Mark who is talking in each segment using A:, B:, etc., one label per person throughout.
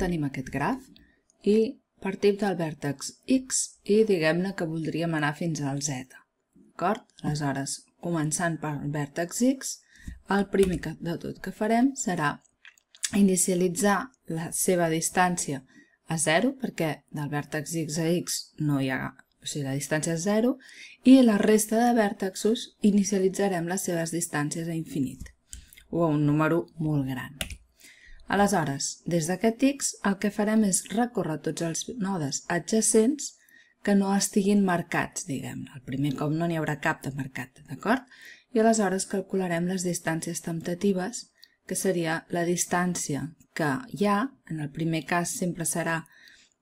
A: tenim aquest graf i partim del vèrtex X i diguem-ne que voldríem anar fins al Z. D'acord? Aleshores, començant pel vèrtex X, el primer de tot que farem serà inicialitzar la seva distància a 0, perquè del vèrtex X a X no hi ha o sigui, la distància és 0, i la resta de vèrtexos inicialitzarem les seves distàncies a infinit, o a un número molt gran. Aleshores, des d'aquest X, el que farem és recórrer tots els nodes adjacents que no estiguin marcats, diguem -ne. El primer cop no n'hi haurà cap de marcat, d'acord? I aleshores calcularem les distàncies temptatives, que seria la distància que hi ha, en el primer cas sempre serà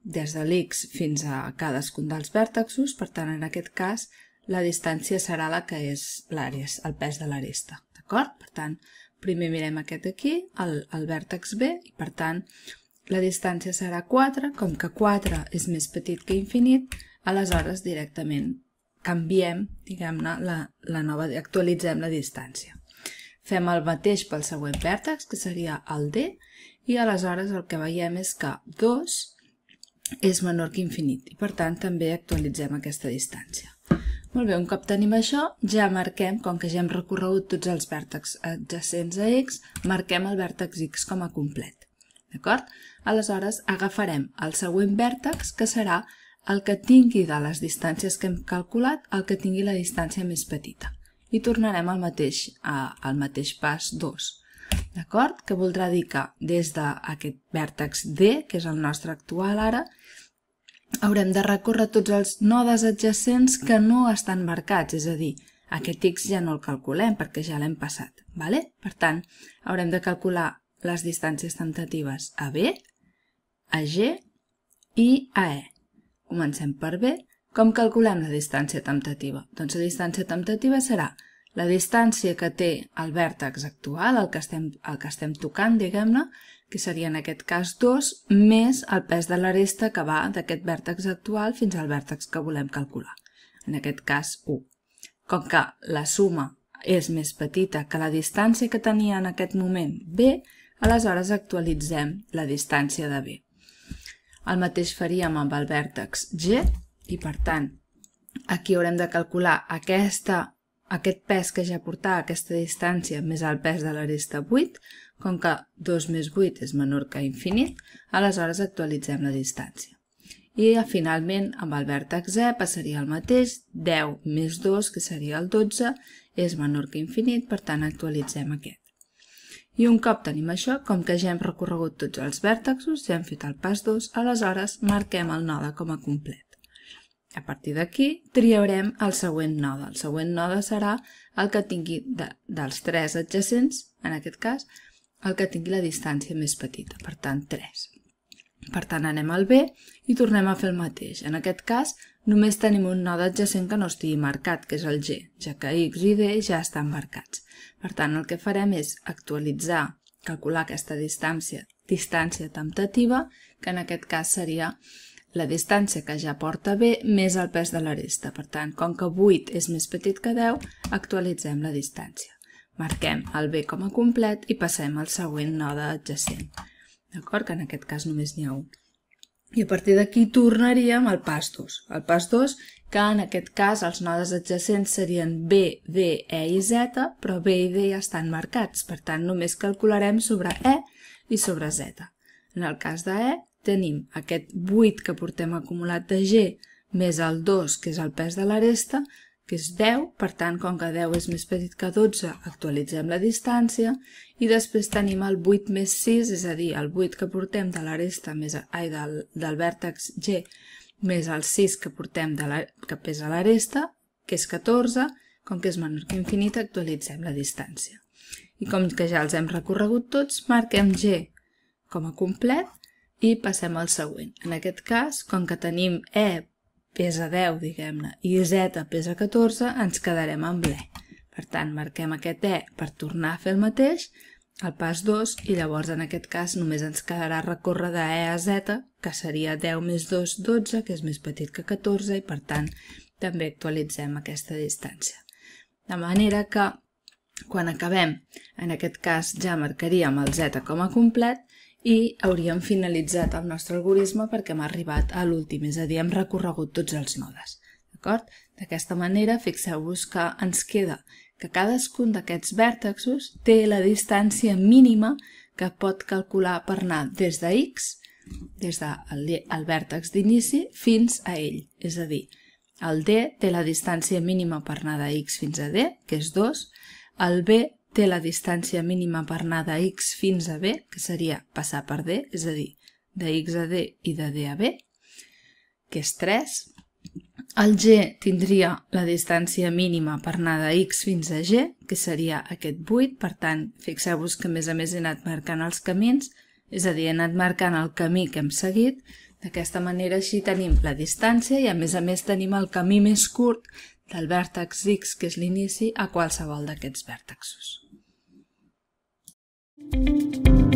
A: des de l'X fins a cadascun dels vèrtexos, per tant, en aquest cas, la distància serà la que és l'àrea, el pes de l'aresta, d'acord? Per tant, Primer mirem aquest d'aquí, el, el vèrtex B, i per tant la distància serà 4, com que 4 és més petit que infinit, aleshores directament canviem, diguem-ne, la, la nova, actualitzem la distància. Fem el mateix pel següent vèrtex, que seria el D, i aleshores el que veiem és que 2 és menor que infinit, i per tant també actualitzem aquesta distància. Molt bé, un cop tenim això, ja marquem, com que ja hem recorregut tots els vèrtexs adjacents a x, marquem el vèrtex x com a complet. D'acord? Aleshores, agafarem el següent vèrtex, que serà el que tingui de les distàncies que hem calculat, el que tingui la distància més petita. I tornarem al mateix, al mateix pas 2. D'acord? Que voldrà dir que des d'aquest vèrtex D, que és el nostre actual ara, haurem de recórrer tots els nodes adjacents que no estan marcats, és a dir, aquest x ja no el calculem perquè ja l'hem passat. Vale? Per tant, haurem de calcular les distàncies tentatives a B, a G i a E. Comencem per B. Com calculem la distància temptativa? Doncs la distància temptativa serà la distància que té el vèrtex actual, el que estem, el que estem tocant, diguem-ne, que seria en aquest cas 2, més el pes de l'aresta que va d'aquest vèrtex actual fins al vèrtex que volem calcular, en aquest cas 1. Com que la suma és més petita que la distància que tenia en aquest moment b, aleshores actualitzem la distància de b. El mateix faríem amb el vèrtex g i, per tant, aquí haurem de calcular aquesta aquest pes que ja portava a aquesta distància més el pes de l'aresta 8, com que 2 més 8 és menor que infinit, aleshores actualitzem la distància. I eh, finalment, amb el vèrtex E passaria el mateix, 10 més 2, que seria el 12, és menor que infinit, per tant actualitzem aquest. I un cop tenim això, com que ja hem recorregut tots els vèrtexos, ja hem fet el pas 2, aleshores marquem el node com a complet. A partir d'aquí triarem el següent node. El següent node serà el que tingui de, dels tres adjacents, en aquest cas, el que tingui la distància més petita, per tant 3. Per tant, anem al B i tornem a fer el mateix. En aquest cas, només tenim un node adjacent que no estigui marcat, que és el G, ja que X i D ja estan marcats. Per tant, el que farem és actualitzar, calcular aquesta distància, distància temptativa, que en aquest cas seria la distància que ja porta B més el pes de l'aresta. Per tant, com que 8 és més petit que 10, actualitzem la distància. Marquem el B com a complet i passem al següent node adjacent. D'acord? Que en aquest cas només n'hi ha un. I a partir d'aquí tornaríem al pas 2. El pas 2, que en aquest cas els nodes adjacents serien B, D, E i Z, però B i D ja estan marcats, per tant només calcularem sobre E i sobre Z. En el cas de E tenim aquest 8 que portem acumulat de G més el 2, que és el pes de l'aresta, que és 10, per tant, com que 10 és més petit que 12, actualitzem la distància, i després tenim el 8 més 6, és a dir, el 8 que portem de l'aresta més... Ai, del, del vèrtex G més el 6 que portem de la, que pesa l'aresta, que és 14, com que és menor que infinit, actualitzem la distància. I com que ja els hem recorregut tots, marquem G com a complet, i passem al següent. En aquest cas, com que tenim E pesa 10, diguem-ne, i Z pesa 14, ens quedarem amb l'E. Per tant, marquem aquest E per tornar a fer el mateix, el pas 2, i llavors en aquest cas només ens quedarà recórrer de E a Z, que seria 10 més 2, 12, que és més petit que 14, i per tant també actualitzem aquesta distància. De manera que quan acabem, en aquest cas ja marcaríem el Z com a complet, i hauríem finalitzat el nostre algoritme perquè hem arribat a l'últim, és a dir, hem recorregut tots els nodes. D'acord? D'aquesta manera, fixeu-vos que ens queda que cadascun d'aquests vèrtexos té la distància mínima que pot calcular per anar des de x, des del de vèrtex d'inici, fins a ell. És a dir, el d té la distància mínima per anar de x fins a d, que és 2, el b té la distància mínima per anar de x fins a b, que seria passar per d, és a dir, de x a d i de d a b, que és 3. El g tindria la distància mínima per anar de x fins a g, que seria aquest 8, per tant, fixeu-vos que a més a més he anat marcant els camins, és a dir, he anat marcant el camí que hem seguit, d'aquesta manera així tenim la distància i a més a més tenim el camí més curt del vèrtex x, que és l'inici, a qualsevol d'aquests vèrtexos. Música